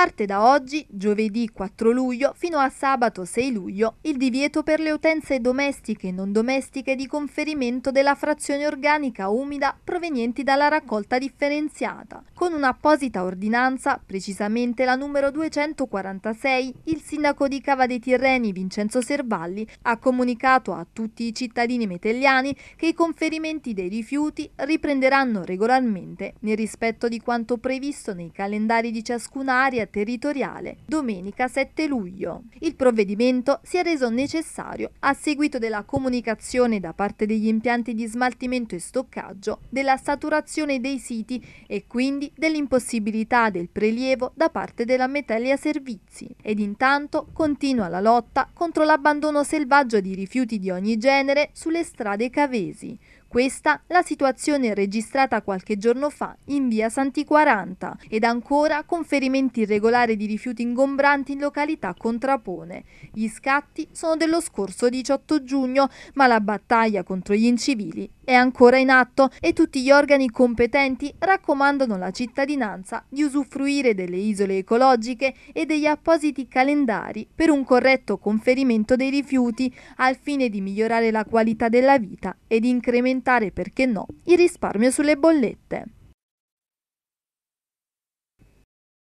parte da oggi, giovedì 4 luglio, fino a sabato 6 luglio, il divieto per le utenze domestiche e non domestiche di conferimento della frazione organica umida provenienti dalla raccolta differenziata. Con un'apposita ordinanza, precisamente la numero 246, il sindaco di Cava dei Tirreni, Vincenzo Servalli, ha comunicato a tutti i cittadini metelliani che i conferimenti dei rifiuti riprenderanno regolarmente nel rispetto di quanto previsto nei calendari di ciascun'area territoriale domenica 7 luglio. Il provvedimento si è reso necessario a seguito della comunicazione da parte degli impianti di smaltimento e stoccaggio della saturazione dei siti e quindi dell'impossibilità del prelievo da parte della Metellia Servizi. Ed intanto continua la lotta contro l'abbandono selvaggio di rifiuti di ogni genere sulle strade cavesi questa la situazione registrata qualche giorno fa in via Santi 40 ed ancora conferimenti irregolari di rifiuti ingombranti in località Contrapone. Gli scatti sono dello scorso 18 giugno, ma la battaglia contro gli incivili è ancora in atto e tutti gli organi competenti raccomandano alla cittadinanza di usufruire delle isole ecologiche e degli appositi calendari per un corretto conferimento dei rifiuti al fine di migliorare la qualità della vita ed incrementare, perché no, il risparmio sulle bollette.